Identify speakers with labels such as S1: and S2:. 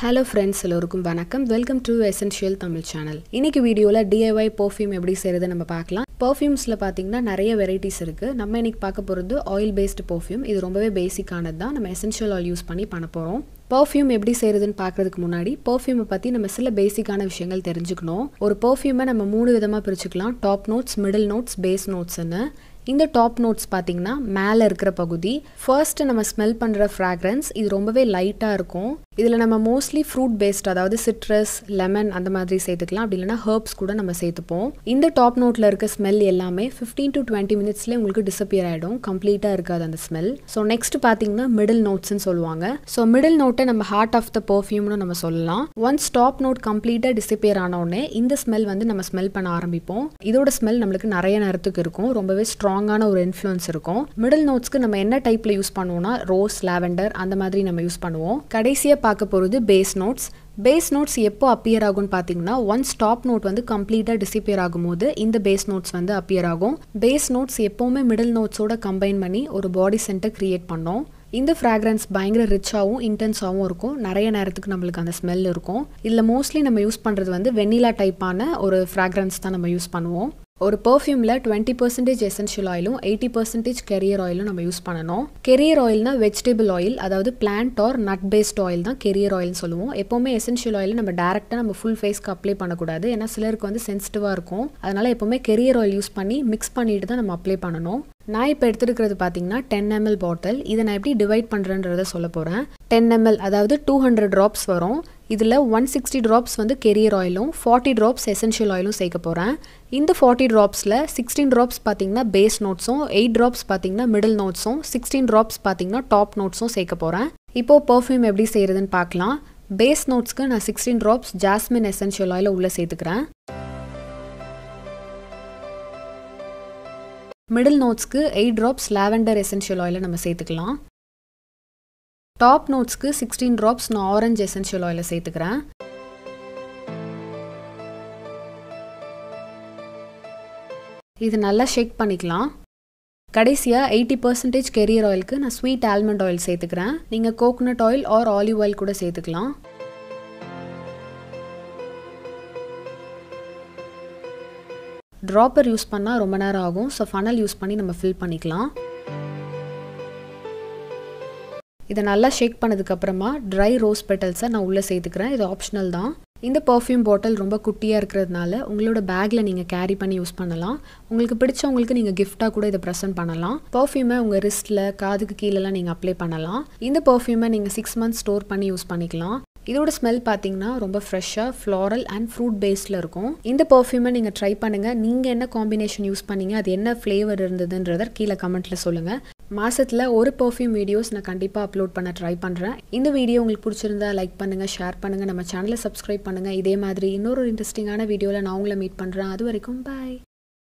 S1: hello friends எல்லோருக்கும் வணக்கம் welcome to essential Tamil channel இன்றைக்கி வீடியோவில் டிஐஒய் பர்ஃப்யூம் எப்படி செய்கிறது நம்ம பார்க்கலாம் பர்ஃப்யூம்ஸில் பார்த்தீங்கன்னா நிறைய வெரைட்டிஸ் இருக்குது நம்ம இன்றைக்கி பார்க்க போகிறது ஆயில் பேஸ்டு பர்ஃப்யூம் இது ரொம்பவே பேசிக்கானது தான் நம்ம எசென்ஷியல் ஆயில் யூஸ் பண்ணி பண்ண போகிறோம் பர்ஃப்யூம் எப்படி செய்கிறதுன்னு பார்க்குறதுக்கு முன்னாடி பர்ஃப்யூமை பற்றி நம்ம சில பேசிக்கான விஷயங்கள் தெரிஞ்சுக்கணும் ஒரு பர்ஃப்யூமை நம்ம மூணு விதமாக பிரிச்சுக்கலாம் top notes middle notes base நோட்ஸ்ன்னு இந்த டாப் நோட்ஸ் பார்த்தீங்கன்னா மேலே இருக்கிற பகுதி ஃபர்ஸ்ட்டு நம்ம ஸ்மெல் பண்ணுற ஃப்ராக்ரன்ஸ் இது ரொம்பவே லைட்டாக இருக்கும் இதில் நம்ம மோஸ்ட்லி ஃப்ரூட் பேஸ்ட் அதாவது சிட்ரஸ் லெமன் அந்த மாதிரி சேர்த்துக்கலாம் அப்படி இல்லைனா ஹர்ப்ஸ் கூட நம்ம சேர்த்துப்போம் இந்த டாப் நோட்டில் இருக்க ஸ்மெல் எல்லாமே ஃபிஃப்டீன் டு டுவெண்ட்டி மினிட்ஸ்லேயே உங்களுக்கு டிசப்பியர் ஆகிடும் கம்ப்ளீட்டாக இருக்காது அந்த ஸ்மெல் ஸோ நெக்ஸ்ட் பார்த்தீங்கன்னா மிடில் நோட்ஸ்னு சொல்லுவாங்க ஸோ மிடில் நோட்டை நம்ம ஹார்ட் ஆஃப் த பர்ஃப்யூம்னு நம்ம சொல்லலாம் ஒன்ஸ் டாப் நோட் கம்ப்ளீட்டாக டிசப்பியர் ஆனோடனே இந்த ஸ்மெல் வந்து நம்ம ஸ்மெல் பண்ண ஆரம்பிப்போம் இதோட ஸ்மெல் நம்மளுக்கு நிறைய நேரத்துக்கு இருக்கும் ரொம்பவே ஸ்ட்ராங் ஸ்ட்ராங்கான ஒரு இன்ஃப்ளூயன்ஸ் இருக்கும் மிடில் நோட்ஸ்க்கு நம்ம என்ன டைப்பில் யூஸ் பண்ணுவோம்னா ரோஸ் லாவெண்டர் அந்த மாதிரி நம்ம யூஸ் பண்ணுவோம் கடைசியாக பார்க்க போகிறது பேஸ் நோட்ஸ் பேஸ் நோட்ஸ் எப்போ அப்பியர் ஆகும்னு பார்த்தீங்கன்னா ஒன்ஸ் டாப் நோட் வந்து கம்ப்ளீட்டாக டிசிப்பியர் ஆகும்போது இந்த பேஸ் நோட்ஸ் வந்து அப்பியர் ஆகும் பேஸ் நோட்ஸ் எப்போவுமே மிடில் நோட்ஸோட கம்பைன் பண்ணி ஒரு பாடி சென்டர் க்ரியேட் பண்ணோம் இந்த ஃப்ராக்ரன்ஸ் பயங்கர ரிச்சாகவும் இன்டென்ஸாகவும் இருக்கும் நிறைய நேரத்துக்கு நம்மளுக்கு அந்த ஸ்மெல் இருக்கும் இதில் மோஸ்ட்லி நம்ம யூஸ் பண்ணுறது வந்து வெண்ணிலா டைப்பான ஒரு ஃப்ராக்ரன்ஸ் தான் நம்ம யூஸ் பண்ணுவோம் ஒரு பர்ஃப்யூமில் டுவெண்ட்டி பர்சன்டேஜ் எசென்ஷியல் ஆயிலும் எயிட்டி பர்சன்டேஜ் கெரியர் ஆயிலும் நம்ம யூஸ் பண்ணணும் கெரியர் ஆயில்னா வெஜிடபிள் ஆயில் அதாவது plant or nut based oil தான் கெரியர் ஆயில்னு சொல்லுவோம் எப்போவுமே எசென்ஷியல் ஆயில் நம்ம டேரெக்டாக நம்ம ஃபுல் ஃபேஸ்க்கு அப்ளை பண்ணக்கூடாது ஏன்னா சிலருக்கு வந்து சென்சிட்டிவாக இருக்கும் அதனால் எப்போவுமே கெரியர் ஆயில் யூஸ் பண்ணி மிக்ஸ் பண்ணிட்டு தான் நம்ம அப்ளை பண்ணணும் நான் இப்போ எடுத்துருக்கிறது பார்த்தீங்கன்னா டென் எம்எல் பாட்டில் இதை நான் எப்படி டிவைட் பண்ணுறேன்றத சொல்ல போகிறேன் டென் எம்எல் அதாவது டூ ஹண்ட்ரட் ட்ராப்ஸ் வரும் இதில் ஒன் சிக்ஸ்டி ட்ராப்ஸ் வந்து கெரியர் ஆயிலும் ஃபார்ட்டி ட்ராப்ஸ் எசென்ஷியல் ஆயிலும் சேர்க்க போகிறேன் இந்த ஃபார்ட்டி ட்ராப்ஸில் சிக்ஸ்டீன் ட்ராப்ஸ் பார்த்திங்கன்னா பேஸ் நோட்ஸும் எயிட் ட்ராப்ஸ் பார்த்திங்கன்னா மிடில் நோட்ஸும் சிக்ஸ்டீன் ட்ராப்ஸ் பார்த்திங்கன்னா டாப் நோட்ஸும் சேர்க்க போகிறேன் இப்போது பர்ஃப்யூம் எப்படி செய்கிறதுன்னு பார்க்கலாம் பேஸ் நோட்ஸ்க்கு நான் சிக்ஸ்டீன் ட்ராப்ஸ் ஜாஸ்மின் எசென்ஷியல் ஆயிலை உள்ளே சேர்த்துக்கிறேன் மிடில் நோட்ஸ்க்கு எயிட் ட்ராப்ஸ் லாவெண்டர் எசென்ஷியல் ஆயிலை நம்ம சேர்த்துக்கலாம் டாப் நோட்ஸ்க்கு சிக்ஸ்டீன் ட்ராப்ஸ் நான் ஆரஞ்ச் எசென்ஷியல் ஆயிலை சேர்த்துக்கிறேன் இது நல்லா ஷேக் பண்ணிக்கலாம் கடைசியாக எயிட்டி பர்சன்டேஜ் கெரியர் ஆயிலுக்கு நான் ஸ்வீட் ஆல்மண்ட் ஆயில் சேர்த்துக்கிறேன் நீங்கள் coconut oil or olive oil கூட சேர்த்துக்கலாம் ட்ராப்பர் யூஸ் பண்ணால் ரொம்ப நேரம் ஆகும் ஸோ ஃபனல் யூஸ் பண்ணி நம்ம ஃபில் பண்ணிக்கலாம் இதை நல்லா ஷேக் பண்ணதுக்கப்புறமா ட்ரை ரோஸ் பெட்டல்ஸை நான் உள்ளே சேர்த்துக்கிறேன் இது ஆப்ஷனல் தான் இந்த பர்ஃப்யூம் பாட்டில் ரொம்ப குட்டியாக இருக்கிறதுனால உங்களோட பேக்கில் நீங்கள் கேரி பண்ணி யூஸ் பண்ணலாம் உங்களுக்கு பிடிச்சவங்களுக்கு நீங்கள் கிஃப்டாக கூட இதை ப்ரெசென்ட் பண்ணலாம் பர்ஃப்யூமை உங்கள் ரிஸ்ட்டில் காதுக்கு கீழேலாம் நீங்கள் அப்ளை பண்ணலாம் இந்த பர்ஃப்யூமை நீங்கள் சிக்ஸ் மந்த்ஸ் ஸ்டோர் பண்ணி யூஸ் பண்ணிக்கலாம் இதோட ஸ்மெல் பார்த்தீங்கன்னா ரொம்ப ஃப்ரெஷ்ஷாக ஃப்ளாரல் அண்ட் ஃப்ரூட் பேஸ்டில் இருக்கும் இந்த பர்ஃப்யூமை நீங்கள் ட்ரை பண்ணுங்கள் நீங்கள் என்ன காம்பினேஷன் யூஸ் பண்ணீங்க அது என்ன ஃப்ளேவர் இருந்ததுன்றத கீழே கமெண்ட்டில் சொல்லுங்கள் மாதத்தில் ஒரு பர்ஃப்யூம் வீடியோஸ் நான் கண்டிப்பாக அப்லோட் பண்ண ட்ரை பண்ணுறேன் இந்த வீடியோ உங்களுக்கு பிடிச்சிருந்தா லைக் பண்ணுங்கள் ஷேர் பண்ணுங்கள் நம்ம சேனலை சப்ஸ்கிரைப் பண்ணுங்கள் இதே மாதிரி இன்னொரு இன்ட்ரெஸ்டிங்கான வீடியோவில் நான் உங்களை மீட் பண்ணுறேன் அது வரைக்கும் பாய்